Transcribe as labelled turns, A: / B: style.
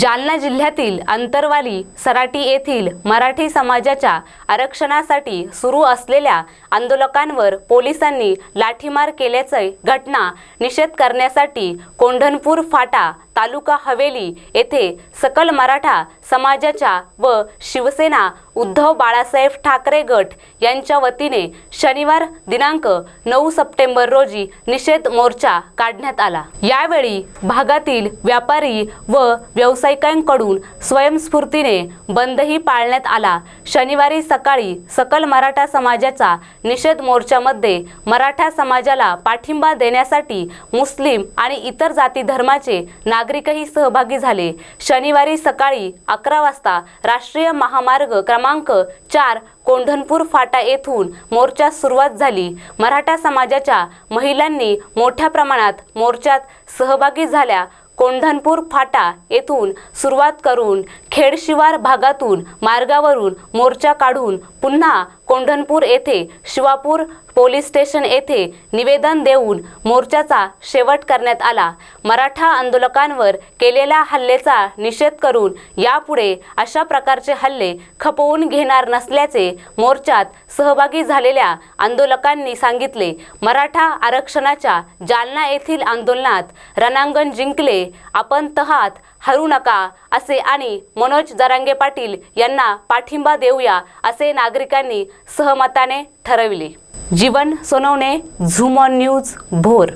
A: जालना जिल्ह्यातील अंतरवाली सराटी येथील मराठी समाजाच्या आरक्षणासाठी सुरू असलेल्या आंदोलकांवर पोलिसांनी लाठीमार केल्याचे घटना निषेध करण्यासाठी कोंढणपूर फाटा तालुका हवेली येथे सकल मराठा समाजाच्या व शिवसेना उद्धव बाळासाहेब ठाकरे गट यांच्या वतीने शनिवार दिनांक नऊ सप्टेंबर रोजी निषेध मोर्चा काढण्यात आला यावेळी भागातील व्यापारी व व्यावसायिकांकडून स्वयंस्फूर्तीने बंदही पाळण्यात आला शनिवारी सकाळी सकल मराठा समाजाचा निषेध मोर्चामध्ये मराठा समाजाला पाठिंबा देण्यासाठी मुस्लिम आणि इतर जाती धर्माचे ना नागरिकही सहभागी झाले शनिवारी सकाळी अकरा वाजता राष्ट्रीय महामार्ग क्रमांक चार कोंढणपूर फाटा येथून मोर्चा सुरुवात झाली मराठा समाजाच्या महिलांनी मोठ्या प्रमाणात मोर्चात सहभागी झाल्या कोंढणपूर फाटा येथून सुरुवात करून खेडशिवार भागातून मार्गावरून मोर्चा काढून पुन्हा कोंढणपूर येथे शिवापूर पोलीस स्टेशन येथे निवेदन देऊन मोर्चाचा शेवट करण्यात आला मराठा आंदोलकांवर केलेल्या हल्लेचा निषेध करून यापुढे अशा प्रकारचे हल्ले खपवून घेणार नसल्याचे मोर्चात सहभागी झालेल्या आंदोलकांनी सांगितले मराठा आरक्षणाच्या जालना येथील आंदोलनात रणांगण जिंकले आपण तहात हरू नका असे आणि मनोज जरांगे पाटील यांना पाठिंबा देऊया असे नागरिकांनी सहमताने ठरविले जीवन सोनवणे झुमॉन न्यूज भोर